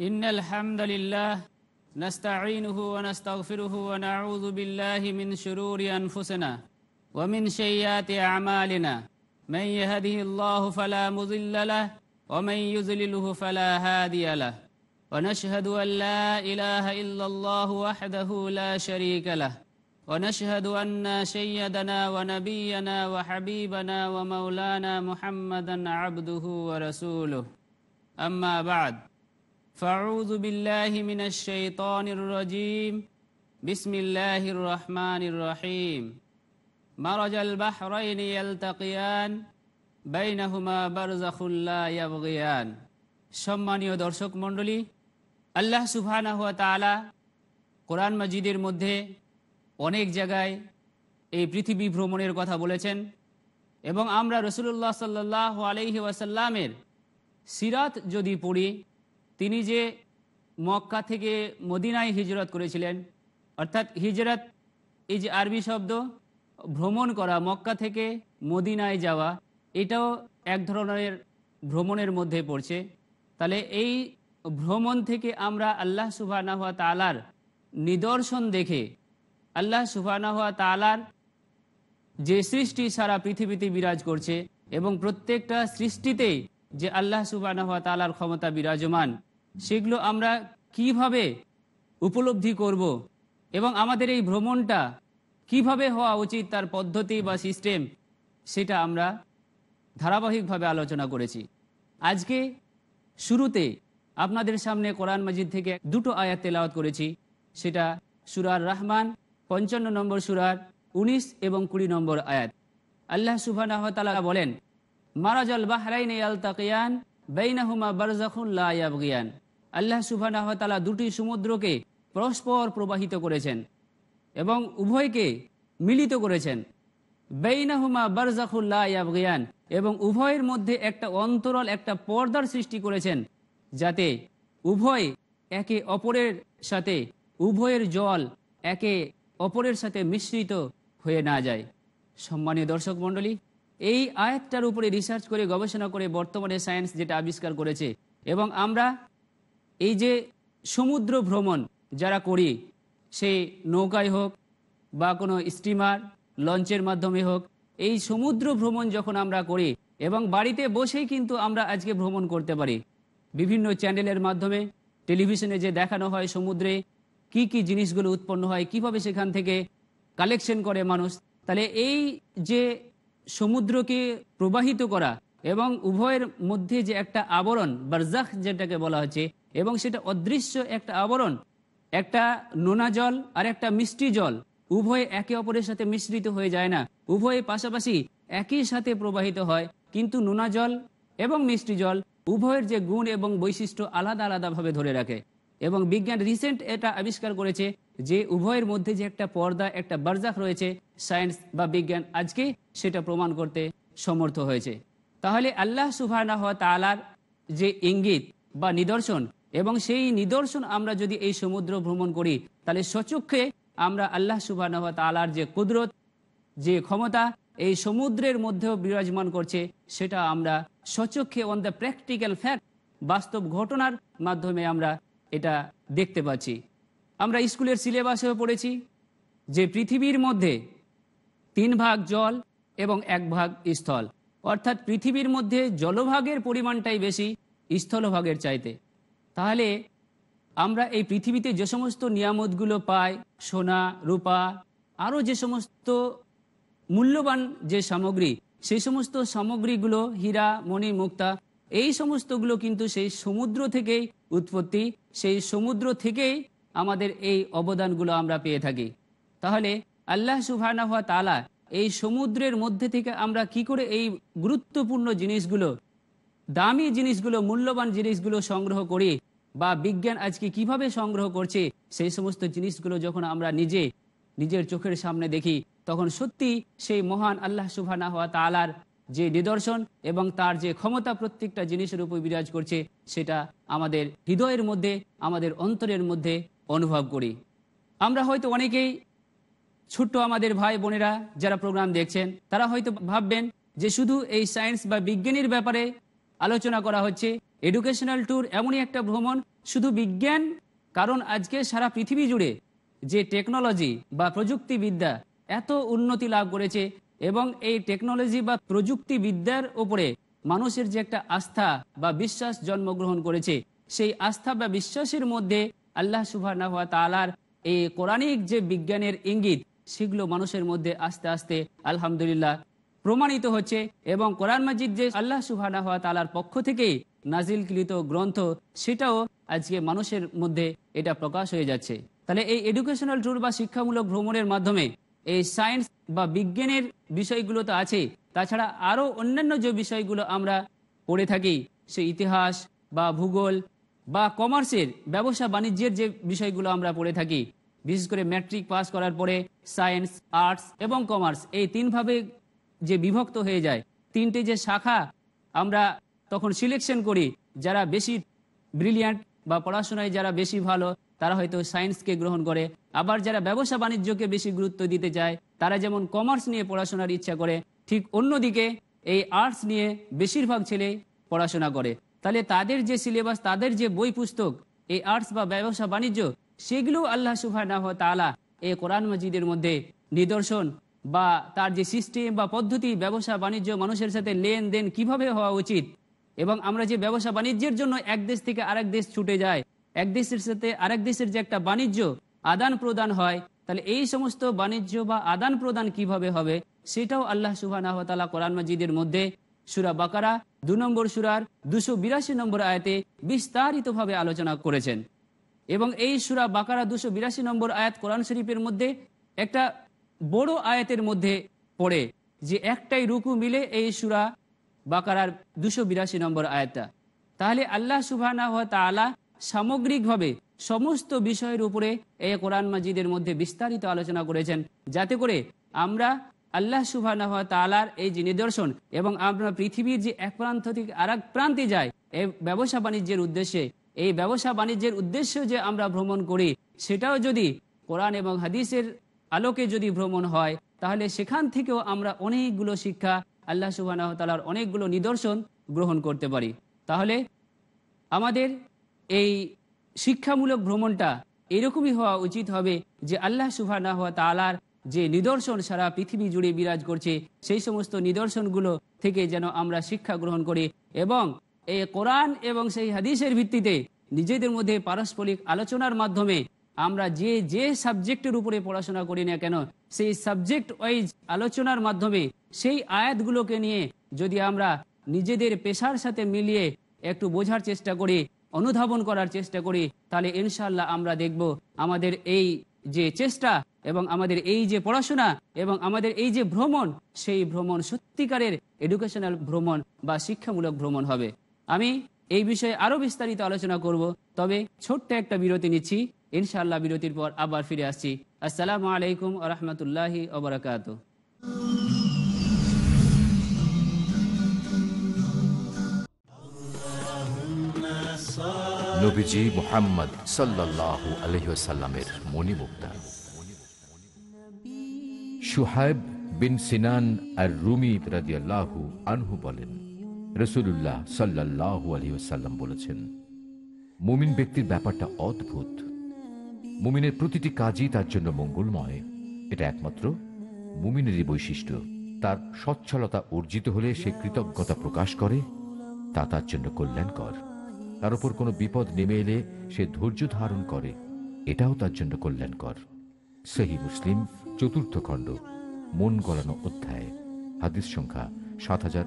إن الحمد لله نستعينه ونستغفره ونعوذ بالله من شرور أنفسنا ومن شيئات أعمالنا من يهده الله فلا مضل له ومن يذلله فلا هادي له ونشهد أن لا إله إلا الله وحده لا شريك له ونشهد أن سيدنا ونبينا وحبيبنا ومولانا محمدا عبده ورسوله أما بعد فاعوذ بالله من الشيطان الرجيم بسم الله الرحمن الرحيم مرج البحرين يلتقيان بينهما برزخ لا يبغيان সম্মানীয় দর্শক মণ্ডলী আল্লাহ সুবহানা হুয়া তাআলা কোরআন মজিদের মধ্যে অনেক জায়গায় এই পৃথিবী ভ্রমণের কথা বলেছেন এবং আমরা রসুল্লাহ সাল্লাহ আলহি ওয়াসাল্লামের সিরাত যদি পড়ি তিনি যে মক্কা থেকে মদিনায় হিজরত করেছিলেন অর্থাৎ হিজরত এই যে আরবি শব্দ ভ্রমণ করা মক্কা থেকে মদিনায় যাওয়া এটাও এক ধরনের ভ্রমণের মধ্যে পড়ছে তাহলে এই ভ্রমণ থেকে আমরা আল্লাহ হওয়া তালার নিদর্শন দেখে আল্লাহ সুফানা হওয়া তালার যে সৃষ্টি সারা পৃথিবীতে বিরাজ করছে এবং প্রত্যেকটা সৃষ্টিতেই যে আল্লাহ হওয়া তালার ক্ষমতা বিরাজমান সেগুলো আমরা কিভাবে উপলব্ধি করব এবং আমাদের এই ভ্রমণটা কিভাবে হওয়া উচিত তার পদ্ধতি বা সিস্টেম সেটা আমরা ধারাবাহিকভাবে আলোচনা করেছি আজকে শুরুতে আপনাদের সামনে কোরআন মাজিদ থেকে দুটো আয়াত তেলাওয়াত করেছি সেটা সুরার রহমান পঞ্চান্ন নম্বর সুরার ১৯ এবং কুড়ি নম্বর আয়াত আল্লাহ সুবাহতালা বলেন মারাজল বাহরাইন আল তাকিয়ান বেইনাহুমা বারজাখুল্লা ইয়াবগিয়ান আল্লাহ সুবাহ তালা দুটি সমুদ্রকে পরস্পর প্রবাহিত করেছেন এবং উভয়কে মিলিত করেছেন বেইনাহুমা বারজাখুল্লাহান এবং উভয়ের মধ্যে একটা অন্তরল একটা পর্দার সৃষ্টি করেছেন যাতে উভয় একে অপরের সাথে উভয়ের জল একে অপরের সাথে মিশ্রিত হয়ে না যায় সম্মানীয় দর্শক মণ্ডলী এই আয়াতটার উপরে রিসার্চ করে গবেষণা করে বর্তমানে সায়েন্স যেটা আবিষ্কার করেছে এবং আমরা এই যে সমুদ্র ভ্রমণ যারা করি সে নৌকায় হোক বা কোনো স্টিমার লঞ্চের মাধ্যমে হোক এই সমুদ্র ভ্রমণ যখন আমরা করি এবং বাড়িতে বসেই কিন্তু আমরা আজকে ভ্রমণ করতে পারি বিভিন্ন চ্যানেলের মাধ্যমে টেলিভিশনে যে দেখানো হয় সমুদ্রে কি কি জিনিসগুলো উৎপন্ন হয় কিভাবে সেখান থেকে কালেকশন করে মানুষ তাহলে এই যে সমুদ্রকে প্রবাহিত করা এবং উভয়ের মধ্যে যে একটা আবরণ বারজাখ যেটাকে বলা হচ্ছে এবং সেটা অদৃশ্য একটা আবরণ একটা নোনা জল আর একটা মিষ্টি জল উভয় একে অপরের সাথে মিশ্রিত হয়ে যায় না উভয়ে পাশাপাশি একই সাথে প্রবাহিত হয় কিন্তু নোনা জল এবং মিষ্টি জল উভয়ের যে গুণ এবং বৈশিষ্ট্য আলাদা আলাদাভাবে ধরে রাখে এবং বিজ্ঞান রিসেন্ট এটা আবিষ্কার করেছে যে উভয়ের মধ্যে যে একটা পর্দা একটা বারজাখ রয়েছে সায়েন্স বা বিজ্ঞান আজকে সেটা প্রমাণ করতে সমর্থ হয়েছে তাহলে আল্লাহ সুফানা তালার যে ইঙ্গিত বা নিদর্শন এবং সেই নিদর্শন আমরা যদি এই সমুদ্র ভ্রমণ করি তাহলে সচক্ষে আমরা আল্লাহ হওয়া তালার যে কুদরত যে ক্ষমতা এই সমুদ্রের মধ্যেও বিরাজমান করছে সেটা আমরা সচক্ষে অন দ্য প্র্যাকটিক্যাল ফ্যাক্ট বাস্তব ঘটনার মাধ্যমে আমরা এটা দেখতে পাচ্ছি আমরা স্কুলের সিলেবাসেও পড়েছি যে পৃথিবীর মধ্যে তিন ভাগ জল এবং এক ভাগ স্থল অর্থাৎ পৃথিবীর মধ্যে জলভাগের পরিমাণটাই বেশি স্থলভাগের চাইতে তাহলে আমরা এই পৃথিবীতে যে সমস্ত নিয়ামতগুলো পাই সোনা রূপা আরও যে সমস্ত মূল্যবান যে সামগ্রী সেই সমস্ত সামগ্রীগুলো হীরা মণি মুক্তা এই সমস্তগুলো কিন্তু সেই সমুদ্র থেকেই উৎপত্তি সেই সমুদ্র থেকেই আমাদের এই অবদানগুলো আমরা পেয়ে থাকি তাহলে আল্লাহ সুফানা হওয়া তালা এই সমুদ্রের মধ্যে থেকে আমরা কি করে এই গুরুত্বপূর্ণ জিনিসগুলো দামি জিনিসগুলো মূল্যবান জিনিসগুলো সংগ্রহ করি বা বিজ্ঞান আজকে কিভাবে সংগ্রহ করছে সেই সমস্ত জিনিসগুলো যখন আমরা নিজে নিজের চোখের সামনে দেখি তখন সত্যি সেই মহান আল্লাহ হওয়া তালার যে নিদর্শন এবং তার যে ক্ষমতা প্রত্যেকটা জিনিসের উপর বিরাজ করছে সেটা আমাদের হৃদয়ের মধ্যে আমাদের অন্তরের মধ্যে অনুভব করি আমরা হয়তো অনেকেই ছোট্ট আমাদের ভাই বোনেরা যারা প্রোগ্রাম দেখছেন তারা হয়তো ভাববেন যে শুধু এই সায়েন্স বা বিজ্ঞানীর ব্যাপারে আলোচনা করা হচ্ছে এডুকেশনাল ট্যুর এমনই একটা ভ্রমণ শুধু বিজ্ঞান কারণ আজকে সারা পৃথিবী জুড়ে যে টেকনোলজি বা প্রযুক্তিবিদ্যা এত উন্নতি লাভ করেছে এবং এই টেকনোলজি বা প্রযুক্তিবিদ্যার ওপরে মানুষের যে একটা আস্থা বা বিশ্বাস জন্মগ্রহণ করেছে সেই আস্থা বা বিশ্বাসের মধ্যে আল্লাহ সুবাহ তালার এই কোরআনিক যে বিজ্ঞানের ইঙ্গিত সেগুলো মানুষের মধ্যে আস্তে আস্তে আলহামদুলিল্লাহ প্রমাণিত হচ্ছে এবং কোরআন মাজিদ যে আল্লাহ সুহানা হওয়া তালার পক্ষ থেকে নাজিলকৃত গ্রন্থ সেটাও আজকে মানুষের মধ্যে এটা প্রকাশ হয়ে যাচ্ছে তাহলে এই এডুকেশনাল ট্যুর বা শিক্ষামূলক ভ্রমণের মাধ্যমে এই সায়েন্স বা বিজ্ঞানের বিষয়গুলো তো আছে তাছাড়া আরও অন্যান্য যে বিষয়গুলো আমরা পড়ে থাকি সে ইতিহাস বা ভূগোল বা কমার্সের ব্যবসা বাণিজ্যের যে বিষয়গুলো আমরা পড়ে থাকি বিশেষ করে ম্যাট্রিক পাস করার পরে সায়েন্স আর্টস এবং কমার্স এই তিনভাবে যে বিভক্ত হয়ে যায় তিনটে যে শাখা আমরা তখন সিলেকশন করি যারা বেশি ব্রিলিয়ান্ট বা পড়াশোনায় যারা বেশি ভালো তারা হয়তো সায়েন্সকে গ্রহণ করে আবার যারা ব্যবসা বাণিজ্যকে বেশি গুরুত্ব দিতে চায় তারা যেমন কমার্স নিয়ে পড়াশোনার ইচ্ছা করে ঠিক অন্যদিকে এই আর্টস নিয়ে বেশিরভাগ ছেলে পড়াশোনা করে তাহলে তাদের যে সিলেবাস তাদের যে বই পুস্তক এই আর্টস বা ব্যবসা বাণিজ্য সেগুলো আল্লাহ সুবাহ তালা এই কোরআন মজিদের মধ্যে নিদর্শন বা তার যে সিস্টেম বা পদ্ধতি ব্যবসা বাণিজ্য মানুষের সাথে লেনদেন কিভাবে হওয়া উচিত এবং আমরা যে ব্যবসা বাণিজ্যের জন্য এক দেশ থেকে আরেক দেশ ছুটে যায় এক দেশের সাথে আরেক দেশের যে একটা বাণিজ্য আদান প্রদান হয় তাহলে এই সমস্ত বাণিজ্য বা আদান প্রদান কিভাবে হবে সেটাও আল্লাহ সুবাহ কোরআন মজিদের মধ্যে সুরা বাকারা দু নম্বর সুরার দুশো বিরাশি নম্বর আয়তে বিস্তারিতভাবে আলোচনা করেছেন এবং এই সুরা বাকারা দুশো বিরাশি নম্বর আয়াত কোরআন শরীফের মধ্যে একটা বড় আয়াতের মধ্যে পড়ে যে একটাই রুকু মিলে এই সুরা বাকারার দুশো বিরাশি নম্বর আয়াতটা তাহলে আল্লাহ সুবাহানা হওয়া তালা সামগ্রিকভাবে সমস্ত বিষয়ের উপরে এই কোরআন মাজিদের মধ্যে বিস্তারিত আলোচনা করেছেন যাতে করে আমরা আল্লাহ সুবাহ তালার এই যে নিদর্শন এবং আমরা পৃথিবীর যে এক প্রান্ত থেকে আর প্রান্তে যাই এই ব্যবসা বাণিজ্যের উদ্দেশ্যে এই ব্যবসা বাণিজ্যের উদ্দেশ্য যে আমরা ভ্রমণ করি সেটাও যদি কোরআন এবং হাদিসের আলোকে যদি ভ্রমণ হয় তাহলে সেখান থেকেও আমরা অনেকগুলো শিক্ষা আল্লাহ সুবাহ তালার অনেকগুলো নিদর্শন গ্রহণ করতে পারি তাহলে আমাদের এই শিক্ষামূলক ভ্রমণটা এরকমই হওয়া উচিত হবে যে আল্লাহ সুবাহ তালার যে নিদর্শন সারা পৃথিবী জুড়ে বিরাজ করছে সেই সমস্ত নিদর্শনগুলো থেকে যেন আমরা শিক্ষা গ্রহণ করি এবং এই কোরআন এবং সেই হাদিসের ভিত্তিতে নিজেদের মধ্যে পারস্পরিক আলোচনার মাধ্যমে আমরা যে যে সাবজেক্টের উপরে পড়াশোনা করি না কেন সেই সাবজেক্ট ওয়াইজ আলোচনার মাধ্যমে সেই আয়াতগুলোকে নিয়ে যদি আমরা নিজেদের পেশার সাথে মিলিয়ে একটু বোঝার চেষ্টা করি অনুধাবন করার চেষ্টা করি তাহলে ইনশাল্লাহ আমরা দেখব আমাদের এই যে চেষ্টা এবং আমাদের এই যে পড়াশোনা এবং আমাদের এই যে ভ্রমণ সেই ভ্রমণ সত্যিকারের এডুকেশনাল ভ্রমণ বা শিক্ষামূলক ভ্রমণ হবে আমি এই বিষয়ে আরো বিস্তারিত আলোচনা করব তবে ছোট্ট একটা বিরতি নিচ্ছি ইনশাআল্লাহ বিরতির পর আবার ফিরে আসছি আসসালামু আলাইকুম আহমতুল্লাহ ওবরাকাত নবীজি মোহাম্মদ সুহাইব বিন সিনান আর রুমি রাজিয়াল্লাহু আনহু বলেন রসুল্লাহ সাল্লাহ আলহিউসাল্লাম বলেছেন মুমিন ব্যক্তির ব্যাপারটা অদ্ভুত মুমিনের প্রতিটি কাজই তার জন্য মঙ্গলময় এটা একমাত্র মুমিনেরই বৈশিষ্ট্য তার সচ্ছলতা অর্জিত হলে সে কৃতজ্ঞতা প্রকাশ করে তা তার জন্য কল্যাণকর তার উপর কোনো বিপদ নেমে এলে সে ধৈর্য ধারণ করে এটাও তার জন্য কল্যাণকর সেহী মুসলিম চতুর্থ খণ্ড মন গলানো অধ্যায় হাদিস সংখ্যা সাত হাজার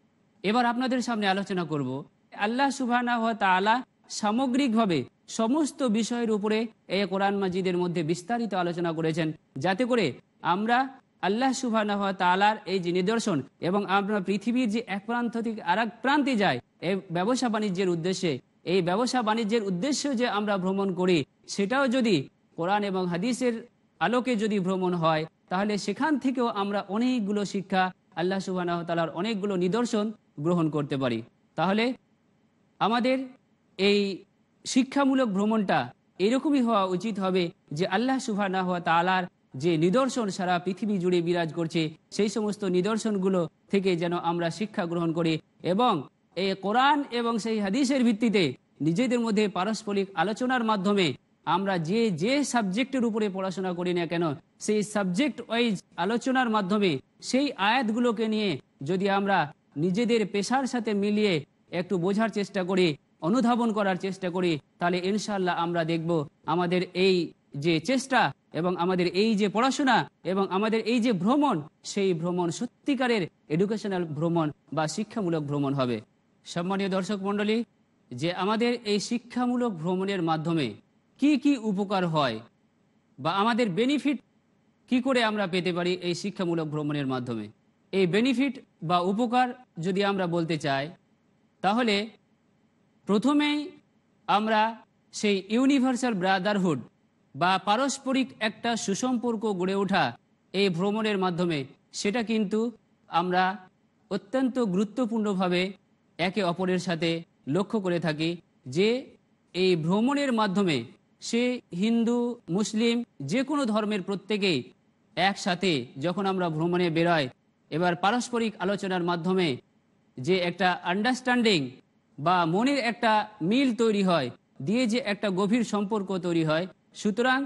এবার আপনাদের সামনে আলোচনা করব আল্লাহ সুবাহ তালা সামগ্রিকভাবে সমস্ত বিষয়ের উপরে এই কোরআন মাজিদের মধ্যে বিস্তারিত আলোচনা করেছেন যাতে করে আমরা আল্লাহ সুবাহ তালার এই যে নিদর্শন এবং আমরা পৃথিবীর যে এক প্রান্ত থেকে আর প্রান্তে যাই এই ব্যবসা বাণিজ্যের উদ্দেশ্যে এই ব্যবসা বাণিজ্যের উদ্দেশ্য যে আমরা ভ্রমণ করি সেটাও যদি কোরআন এবং হাদিসের আলোকে যদি ভ্রমণ হয় তাহলে সেখান থেকেও আমরা অনেকগুলো শিক্ষা আল্লাহ সুবাহ তালার অনেকগুলো নিদর্শন গ্রহণ করতে পারি তাহলে আমাদের এই শিক্ষামূলক ভ্রমণটা এরকমই হওয়া উচিত হবে যে আল্লাহ সুফানা হওয়া তালার যে নিদর্শন সারা পৃথিবী জুড়ে বিরাজ করছে সেই সমস্ত নিদর্শনগুলো থেকে যেন আমরা শিক্ষা গ্রহণ করি এবং এই কোরআন এবং সেই হাদিসের ভিত্তিতে নিজেদের মধ্যে পারস্পরিক আলোচনার মাধ্যমে আমরা যে যে সাবজেক্টের উপরে পড়াশোনা করি না কেন সেই সাবজেক্ট ওয়াইজ আলোচনার মাধ্যমে সেই আয়াতগুলোকে নিয়ে যদি আমরা নিজেদের পেশার সাথে মিলিয়ে একটু বোঝার চেষ্টা করি অনুধাবন করার চেষ্টা করি তাহলে ইনশাল্লাহ আমরা দেখব আমাদের এই যে চেষ্টা এবং আমাদের এই যে পড়াশোনা এবং আমাদের এই যে ভ্রমণ সেই ভ্রমণ সত্যিকারের এডুকেশনাল ভ্রমণ বা শিক্ষামূলক ভ্রমণ হবে সম্মানীয় দর্শক মণ্ডলী যে আমাদের এই শিক্ষামূলক ভ্রমণের মাধ্যমে কি কি উপকার হয় বা আমাদের বেনিফিট কি করে আমরা পেতে পারি এই শিক্ষামূলক ভ্রমণের মাধ্যমে এই বেনিফিট বা উপকার যদি আমরা বলতে চাই তাহলে প্রথমেই আমরা সেই ইউনিভার্সাল ব্রাদারহুড বা পারস্পরিক একটা সুসম্পর্ক গড়ে ওঠা এই ভ্রমণের মাধ্যমে সেটা কিন্তু আমরা অত্যন্ত গুরুত্বপূর্ণভাবে একে অপরের সাথে লক্ষ্য করে থাকি যে এই ভ্রমণের মাধ্যমে সে হিন্দু মুসলিম যে কোনো ধর্মের প্রত্যেকেই একসাথে যখন আমরা ভ্রমণে বেরোয় এবার পারস্পরিক আলোচনার মাধ্যমে যে একটা আন্ডারস্ট্যান্ডিং বা মনের একটা মিল তৈরি হয় দিয়ে যে একটা গভীর সম্পর্ক তৈরি হয় সুতরাং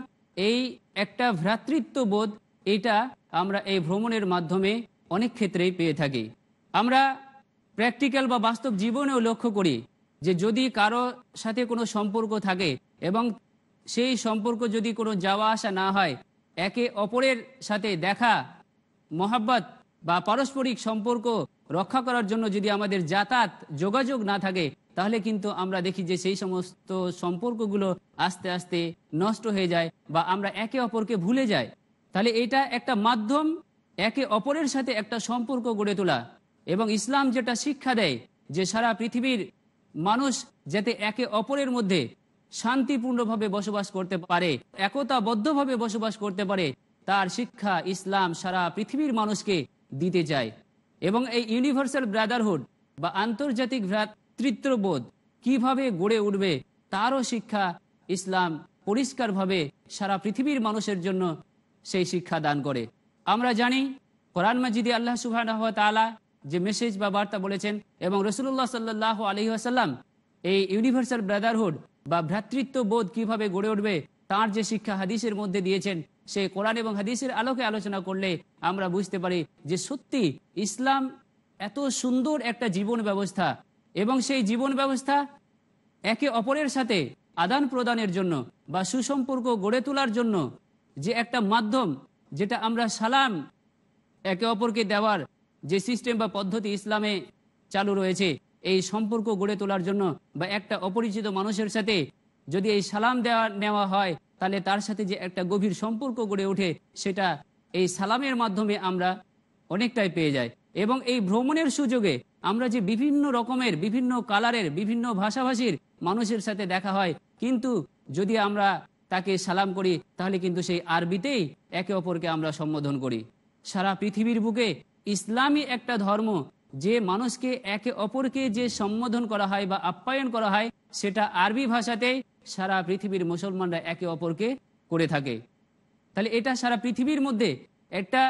এই একটা ভ্রাতৃত্ববোধ এটা আমরা এই ভ্রমণের মাধ্যমে অনেক ক্ষেত্রেই পেয়ে থাকি আমরা প্র্যাকটিক্যাল বা বাস্তব জীবনেও লক্ষ্য করি যে যদি কারো সাথে কোনো সম্পর্ক থাকে এবং সেই সম্পর্ক যদি কোনো যাওয়া আসা না হয় একে অপরের সাথে দেখা মহাব্বত বা পারস্পরিক সম্পর্ক রক্ষা করার জন্য যদি আমাদের যাতায়াত যোগাযোগ না থাকে তাহলে কিন্তু আমরা দেখি যে সেই সমস্ত সম্পর্কগুলো আস্তে আস্তে নষ্ট হয়ে যায় বা আমরা একে অপরকে ভুলে যাই তাহলে এটা একটা মাধ্যম একে অপরের সাথে একটা সম্পর্ক গড়ে তোলা এবং ইসলাম যেটা শিক্ষা দেয় যে সারা পৃথিবীর মানুষ যাতে একে অপরের মধ্যে শান্তিপূর্ণভাবে বসবাস করতে পারে একতাবদ্ধভাবে বসবাস করতে পারে তার শিক্ষা ইসলাম সারা পৃথিবীর মানুষকে দিতে চায় এবং এই ইউনিভার্সাল ব্রাদারহুড বা আন্তর্জাতিক ভ্রাতৃত্ববোধ কিভাবে গড়ে উঠবে তারও শিক্ষা ইসলাম পরিষ্কারভাবে সারা পৃথিবীর মানুষের জন্য সেই শিক্ষা দান করে আমরা জানি কোরআন মাজিদি আল্লাহ সুবাহ তালা যে মেসেজ বা বার্তা বলেছেন এবং রসুল্লাহ সাল্লাহ আলহি আসাল্লাম এই ইউনিভার্সাল ব্রাদারহুড বা ভ্রাতৃত্ববোধ কিভাবে গড়ে উঠবে তার যে শিক্ষা হাদিসের মধ্যে দিয়েছেন সেই কোরআন এবং হাদিসের আলোকে আলোচনা করলে আমরা বুঝতে পারি যে সত্যি ইসলাম এত সুন্দর একটা জীবন ব্যবস্থা এবং সেই জীবন ব্যবস্থা একে অপরের সাথে আদান প্রদানের জন্য বা সুসম্পর্ক গড়ে তোলার জন্য যে একটা মাধ্যম যেটা আমরা সালাম একে অপরকে দেওয়ার যে সিস্টেম বা পদ্ধতি ইসলামে চালু রয়েছে এই সম্পর্ক গড়ে তোলার জন্য বা একটা অপরিচিত মানুষের সাথে যদি এই সালাম দেওয়া নেওয়া হয় তাহলে তার সাথে যে একটা গভীর সম্পর্ক গড়ে ওঠে সেটা এই সালামের মাধ্যমে আমরা অনেকটাই পেয়ে যাই এবং এই ভ্রমণের সুযোগে আমরা যে বিভিন্ন রকমের বিভিন্ন কালারের বিভিন্ন ভাষাভাষীর মানুষের সাথে দেখা হয় কিন্তু যদি আমরা তাকে সালাম করি তাহলে কিন্তু সেই আরবিতেই একে অপরকে আমরা সম্বোধন করি সারা পৃথিবীর বুকে ইসলামী একটা ধর্ম যে মানুষকে একে অপরকে যে সম্বোধন করা হয় বা আপ্যায়ন করা হয় সেটা আরবি ভাষাতেই সারা পৃথিবীর মুসলমানরা একে অপরকে করে থাকে তাহলে এটা সারা পৃথিবীর মধ্যে একটা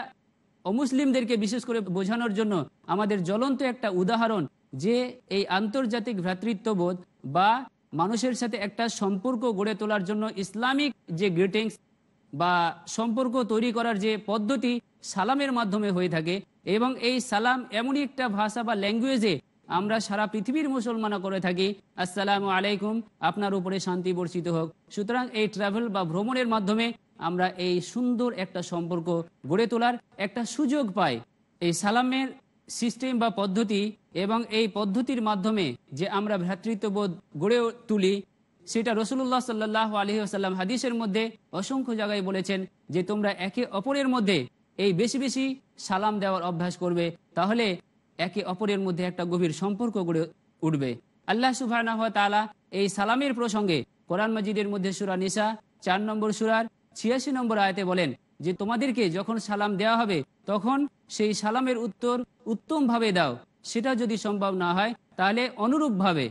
অমুসলিমদেরকে বিশেষ করে বোঝানোর জন্য আমাদের জ্বলন্ত একটা উদাহরণ যে এই আন্তর্জাতিক ভ্রাতৃত্ববোধ বা মানুষের সাথে একটা সম্পর্ক গড়ে তোলার জন্য ইসলামিক যে গ্রিটিংস বা সম্পর্ক তৈরি করার যে পদ্ধতি সালামের মাধ্যমে হয়ে থাকে এবং এই সালাম এমনই একটা ভাষা বা ল্যাঙ্গুয়েজে আমরা সারা পৃথিবীর মুসলমানা করে থাকি আসসালাম আলাইকুম আপনার উপরে শান্তি বর্ষিত হোক সুতরাং এই ট্রাভেল বা ভ্রমণের মাধ্যমে আমরা এই সুন্দর একটা সম্পর্ক গড়ে তোলার একটা সুযোগ পাই এই সালামের সিস্টেম বা পদ্ধতি এবং এই পদ্ধতির মাধ্যমে যে আমরা ভ্রাতৃত্ববোধ গড়ে তুলি সেটা রসুল্লাহ সাল্লাহ আলহি আসাল্লাম হাদিসের মধ্যে অসংখ্য জায়গায় বলেছেন যে তোমরা একে অপরের মধ্যে এই বেশি বেশি সালাম দেওয়ার অভ্যাস করবে তাহলে একে অপরের মধ্যে একটা গভীর সম্পর্ক গড়ে উঠবে আল্লাহ সুবাহ এই সালামের প্রসঙ্গে কোরআন মজিদের মধ্যে সুরা নিশা চার নম্বর সুরার ছিয়াশি নম্বর আয়তে বলেন যে তোমাদেরকে যখন সালাম দেওয়া হবে তখন সেই সালামের উত্তর উত্তমভাবে দাও সেটা যদি সম্ভব না হয় তাহলে অনুরূপভাবে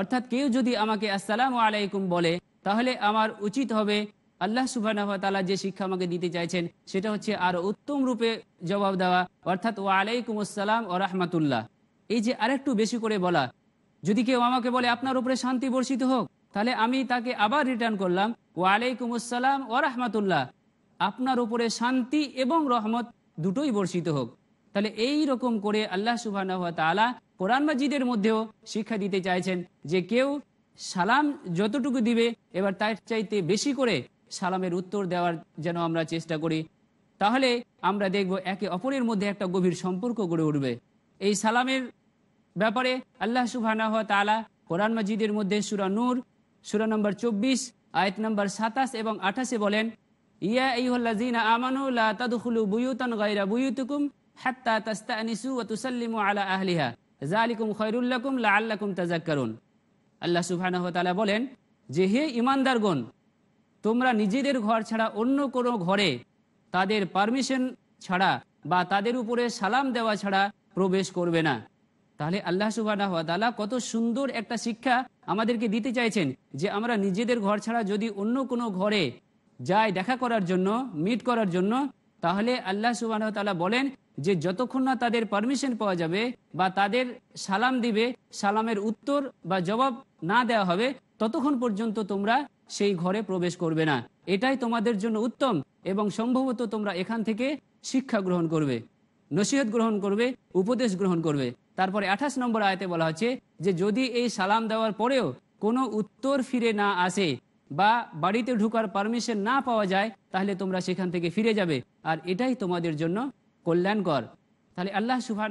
অর্থাৎ কেউ যদি আমাকে আসসালাম আলাইকুম বলে তাহলে আমার উচিত হবে আল্লাহ সুবাহ তালা যে শিক্ষা আমাকে দিতে চাইছেন সেটা হচ্ছে আরো উত্তম রূপে জবাব দেওয়া অর্থাৎ ও আলাইকুম আসসালাম ও রাহমাতুল্লাহ এই যে আরেকটু বেশি করে বলা যদি কেউ আমাকে বলে আপনার উপরে শান্তি বর্ষিত হোক তাহলে আমি তাকে আবার রিটার্ন করলাম ও আলাইকুম আসসালাম ও রাহমাতুল্লাহ আপনার উপরে শান্তি এবং রহমত দুটোই বর্ষিত হোক তাহলে এই রকম করে আল্লাহ সুবাহ কোরআন মাজিদের মধ্যেও শিক্ষা দিতে চাইছেন যে কেউ সালাম যতটুকু দিবে এবার তার চাইতে বেশি করে সালামের উত্তর দেওয়ার যেন আমরা চেষ্টা করি তাহলে আমরা দেখব একে অপরের মধ্যে একটা গভীর সম্পর্ক গড়ে উঠবে এই সালামের ব্যাপারে আল্লাহ সুবাহ তালা কোরআন মজিদের মধ্যে সুরা নূর সুরা নম্বর চব্বিশ আয়ত নম্বর সাতাশ এবং আঠাশে বলেন ইয়া বুয়ুতুকুম হাত্তা আলা আল্লাহ সুবহানাহু বলেন যে হে ঈমানদারগণ তোমরা নিজেদের ঘর ছাড়া অন্য কোনো ঘরে তাদের পারমিশন ছাড়া বা তাদের উপরে সালাম দেওয়া ছাড়া প্রবেশ করবে না তাহলে আল্লাহ সুবাহ কত সুন্দর একটা শিক্ষা আমাদেরকে দিতে চাইছেন যে আমরা নিজেদের ঘর ছাড়া যদি অন্য কোনো ঘরে যাই দেখা করার জন্য মিট করার জন্য তাহলে আল্লাহ সুবাহ বলেন যে যতক্ষণ না তাদের পারমিশন পাওয়া যাবে বা তাদের সালাম দিবে সালামের উত্তর বা জবাব না দেওয়া হবে ততক্ষণ পর্যন্ত তোমরা সেই ঘরে প্রবেশ করবে না এটাই তোমাদের জন্য উত্তম এবং সম্ভবত তোমরা এখান থেকে শিক্ষা গ্রহণ করবে নসিহত গ্রহণ করবে উপদেশ গ্রহণ করবে তারপরে আঠাশ নম্বর আয়তে বলা হচ্ছে যে যদি এই সালাম দেওয়ার পরেও কোনো উত্তর ফিরে না আসে বা বাড়িতে ঢুকার পারমিশন না পাওয়া যায় তাহলে তোমরা সেখান থেকে ফিরে যাবে আর এটাই তোমাদের জন্য কল্যাণকর তাহলে আল্লাহ সুবাহ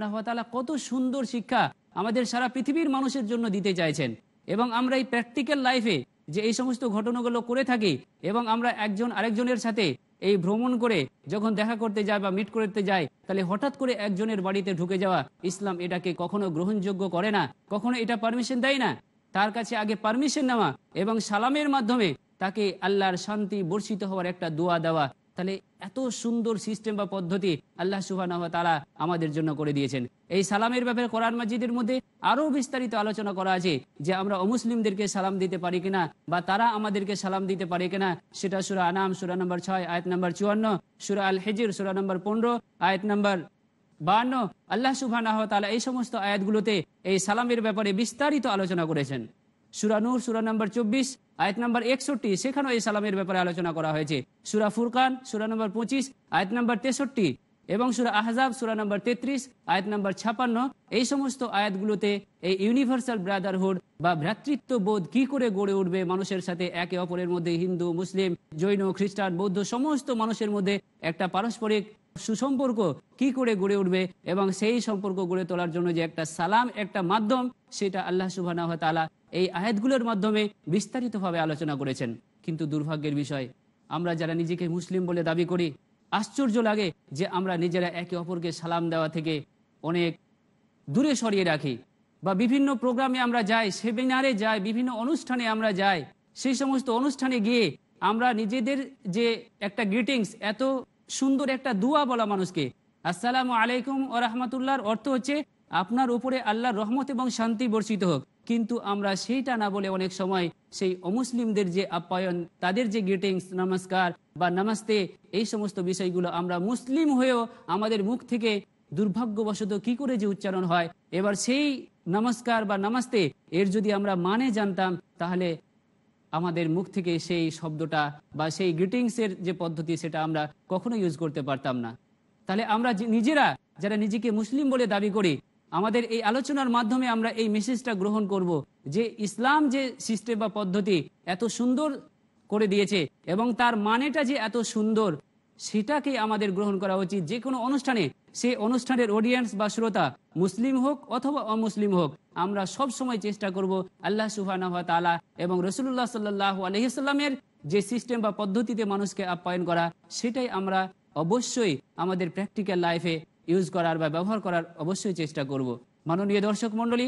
কত সুন্দর শিক্ষা আমাদের সারা পৃথিবীর মানুষের জন্য দিতে চাইছেন এবং আমরা এই প্র্যাকটিক্যাল লাইফে যে এই সমস্ত ঘটনাগুলো করে থাকি এবং আমরা একজন আরেকজনের সাথে এই ভ্রমণ করে যখন দেখা করতে যায় বা মিট করতে যায় তাহলে হঠাৎ করে একজনের বাড়িতে ঢুকে যাওয়া ইসলাম এটাকে কখনো গ্রহণযোগ্য করে না কখনো এটা পারমিশন দেয় না তার কাছে আগে পারমিশন নেওয়া এবং সালামের মাধ্যমে তাকে আল্লাহর শান্তি বর্ষিত হওয়ার একটা দোয়া দেওয়া তাহলে এত সুন্দর সিস্টেম বা পদ্ধতি আল্লাহ সুবাহ তারা আমাদের জন্য করে দিয়েছেন এই সালামের ব্যাপারে কোরআন মাজিদের মধ্যে আরও বিস্তারিত আলোচনা করা আছে যে আমরা অমুসলিমদেরকে সালাম দিতে পারি কিনা বা তারা আমাদেরকে সালাম দিতে পারে কিনা সেটা সুরা আনাম সুরা নম্বর ছয় আয়াত নম্বর চুয়ান্ন সুরা আল হেজির সুরা নম্বর পনেরো আয়াত নম্বর বাহান্ন আল্লাহ সুবাহ তালা এই সমস্ত আয়াতগুলোতে এই সালামের ব্যাপারে বিস্তারিত আলোচনা করেছেন সুরানুর সুরা নম্বর চব্বিশ আয়াত নম্বর একষট্টি সেখানেও এই সালামের ব্যাপারে আলোচনা করা হয়েছে সুরা ফুরকান সুরা নম্বর পঁচিশ আয়াত নম্বর তেষট্টি এবং সুরা আহজাব সুরা নম্বর তেত্রিশ আয়াত নম্বর ছাপান্ন এই সমস্ত আয়াতগুলোতে এই ইউনিভার্সাল ব্রাদারহুড বা ভ্রাতৃত্ব বোধ কি করে গড়ে উঠবে মানুষের সাথে একে অপরের মধ্যে হিন্দু মুসলিম জৈন খ্রিস্টান বৌদ্ধ সমস্ত মানুষের মধ্যে একটা পারস্পরিক সুসম্পর্ক কি করে গড়ে উঠবে এবং সেই সম্পর্ক গড়ে তোলার জন্য যে একটা সালাম একটা মাধ্যম সেটা আল্লাহ সুবাহ এই আয়াতগুলোর মাধ্যমে বিস্তারিতভাবে আলোচনা করেছেন কিন্তু দুর্ভাগ্যের বিষয় আমরা যারা নিজেকে মুসলিম বলে দাবি করি আশ্চর্য লাগে যে আমরা নিজেরা একে অপরকে সালাম দেওয়া থেকে অনেক দূরে সরিয়ে রাখি বা বিভিন্ন প্রোগ্রামে আমরা যাই সেমিনারে যাই বিভিন্ন অনুষ্ঠানে আমরা যাই সেই সমস্ত অনুষ্ঠানে গিয়ে আমরা নিজেদের যে একটা গ্রিটিংস এত সুন্দর একটা দুয়া বলা মানুষকে আসসালামু আলাইকুম ও রহমতুল্লাহর অর্থ হচ্ছে আপনার উপরে আল্লাহর রহমত এবং শান্তি বর্ষিত হোক কিন্তু আমরা সেইটা না বলে অনেক সময় সেই অমুসলিমদের যে আপ্যায়ন তাদের যে গ্রিটিংস নমস্কার বা নামাস্তে এই সমস্ত বিষয়গুলো আমরা মুসলিম হয়েও আমাদের মুখ থেকে দুর্ভাগ্যবশত কি করে যে উচ্চারণ হয় এবার সেই নমস্কার বা নামাস্তে এর যদি আমরা মানে জানতাম তাহলে আমাদের মুখ থেকে সেই শব্দটা বা সেই গ্রিটিংসের যে পদ্ধতি সেটা আমরা কখনো ইউজ করতে পারতাম না তাহলে আমরা নিজেরা যারা নিজেকে মুসলিম বলে দাবি করি আমাদের এই আলোচনার মাধ্যমে আমরা এই মেসেজটা গ্রহণ করব যে ইসলাম যে সিস্টেম বা পদ্ধতি এত সুন্দর করে দিয়েছে এবং তার মানেটা যে এত সুন্দর সেটাকে আমাদের গ্রহণ করা উচিত যে কোনো অনুষ্ঠানে সে অনুষ্ঠানের অডিয়েন্স বা শ্রোতা মুসলিম হোক অথবা অমুসলিম হোক আমরা সব সময় চেষ্টা করব আল্লাহ সুহানা এবং রসুল্লাহ সাল্লাহ আলহিসাল্লামের যে সিস্টেম বা পদ্ধতিতে মানুষকে আপ্যায়ন করা সেটাই আমরা অবশ্যই আমাদের প্র্যাকটিক্যাল লাইফে ইউজ করার বা ব্যবহার করার অবশ্যই চেষ্টা করব। মাননীয় দর্শক মণ্ডলী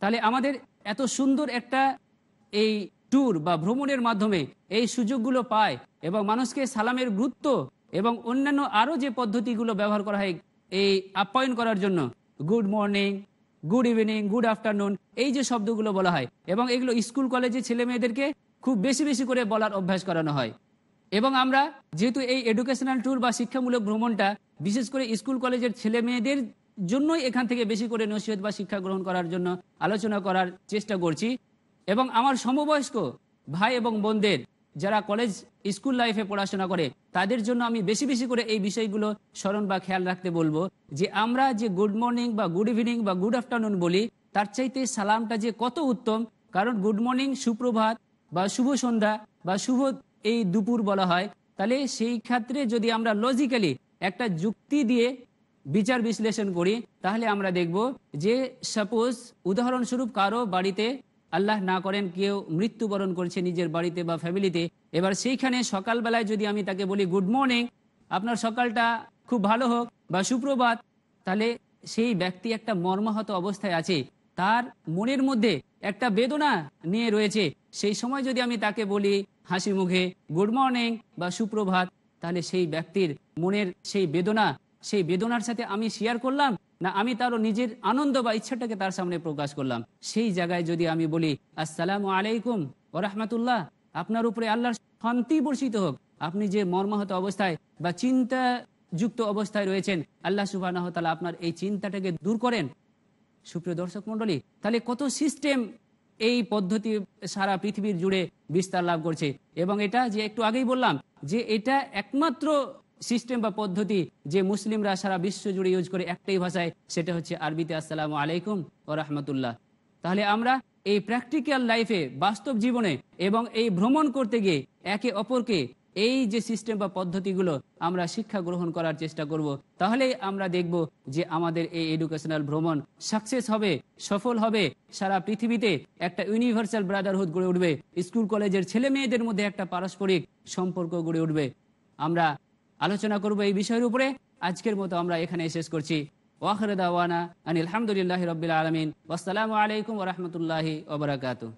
তাহলে আমাদের এত সুন্দর একটা এই ট্যুর বা ভ্রমণের মাধ্যমে এই সুযোগগুলো পায় এবং মানুষকে সালামের গুরুত্ব এবং অন্যান্য আরও যে পদ্ধতিগুলো ব্যবহার করা হয় এই আপ্যায়ন করার জন্য good morning good evening good afternoon এই যে শব্দগুলো বলা হয় এবং এগুলো স্কুল কলেজে ছেলে মেয়েদেরকে খুব বেশি বেশি করে বলার অভ্যাস করানো হয় এবং আমরা যেহেতু এই এডুকেশনাল ট্যুর বা শিক্ষামূলক ভ্রমণটা বিশেষ করে স্কুল কলেজের ছেলে মেয়েদের জন্যই এখান থেকে বেশি করে নসিহত বা শিক্ষা গ্রহণ করার জন্য আলোচনা করার চেষ্টা করছি এবং আমার সমবয়স্ক ভাই এবং বোনদের যারা কলেজ স্কুল লাইফে পড়াশোনা করে তাদের জন্য আমি বেশি বেশি করে এই বিষয়গুলো স্মরণ বা খেয়াল রাখতে বলবো যে আমরা যে গুড মর্নিং বা গুড ইভিনিং বা গুড আফটারনুন বলি তার চাইতে সালামটা যে কত উত্তম কারণ গুড মর্নিং সুপ্রভাত বা শুভ সন্ধ্যা বা শুভ এই দুপুর বলা হয় তাহলে সেই ক্ষেত্রে যদি আমরা লজিক্যালি একটা যুক্তি দিয়ে বিচার বিশ্লেষণ করি তাহলে আমরা দেখব যে সাপোজ উদাহরণস্বরূপ কারো বাড়িতে আল্লাহ না করেন কেউ মৃত্যুবরণ করছে নিজের বাড়িতে বা ফ্যামিলিতে এবার সেইখানে সকালবেলায় যদি আমি তাকে বলি গুড মর্নিং আপনার সকালটা খুব ভালো হোক বা সুপ্রভাত তাহলে সেই ব্যক্তি একটা মর্মাহত অবস্থায় আছে তার মনের মধ্যে একটা বেদনা নিয়ে রয়েছে সেই সময় যদি আমি তাকে বলি হাসি মুখে গুড মর্নিং বা সুপ্রভাত তাহলে সেই ব্যক্তির মনের সেই বেদনা সেই বেদনার সাথে আমি শেয়ার করলাম না আমি তারও নিজের আনন্দ বা ইচ্ছাটাকে তার সামনে প্রকাশ করলাম সেই জায়গায় যদি আমি বলি আসসালাম আলাইকুম রহমাতুল্লাহ আপনার উপরে আল্লাহর শান্তি বর্ষিত হোক আপনি যে মর্মাহত অবস্থায় বা চিন্তা যুক্ত অবস্থায় রয়েছেন আল্লাহ সুবাহ আপনার এই চিন্তাটাকে দূর করেন সুপ্রিয় দর্শক মন্ডলী তাহলে কত সিস্টেম এই পদ্ধতি সারা পৃথিবীর জুড়ে বিস্তার লাভ করছে এবং এটা যে একটু আগেই বললাম যে এটা একমাত্র সিস্টেম বা পদ্ধতি যে মুসলিমরা সারা বিশ্ব জুড়ে ইউজ করে একটাই ভাষায় সেটা হচ্ছে আরবিতে আসসালামু আলাইকুম ও রহমতুল্লাহ তাহলে আমরা এই প্র্যাকটিক্যাল লাইফে বাস্তব জীবনে এবং এই ভ্রমণ করতে গিয়ে একে অপরকে এই যে সিস্টেম বা পদ্ধতিগুলো আমরা শিক্ষা গ্রহণ করার চেষ্টা করব। তাহলেই আমরা দেখব যে আমাদের এই এডুকেশনাল ভ্রমণ সাকসেস হবে সফল হবে সারা পৃথিবীতে একটা ইউনিভার্সাল ব্রাদারহুড গড়ে উঠবে স্কুল কলেজের ছেলে মেয়েদের মধ্যে একটা পারস্পরিক সম্পর্ক গড়ে উঠবে আমরা আলোচনা করব এই বিষয়ের উপরে আজকের মতো আমরা এখানে শেষ করছি ওয়ানা আনিল আলহামদুলিল্লাহ রবিল আলমিন আসসালামু আলাইকুম রহমতুল্লাহি ওবরাকাতু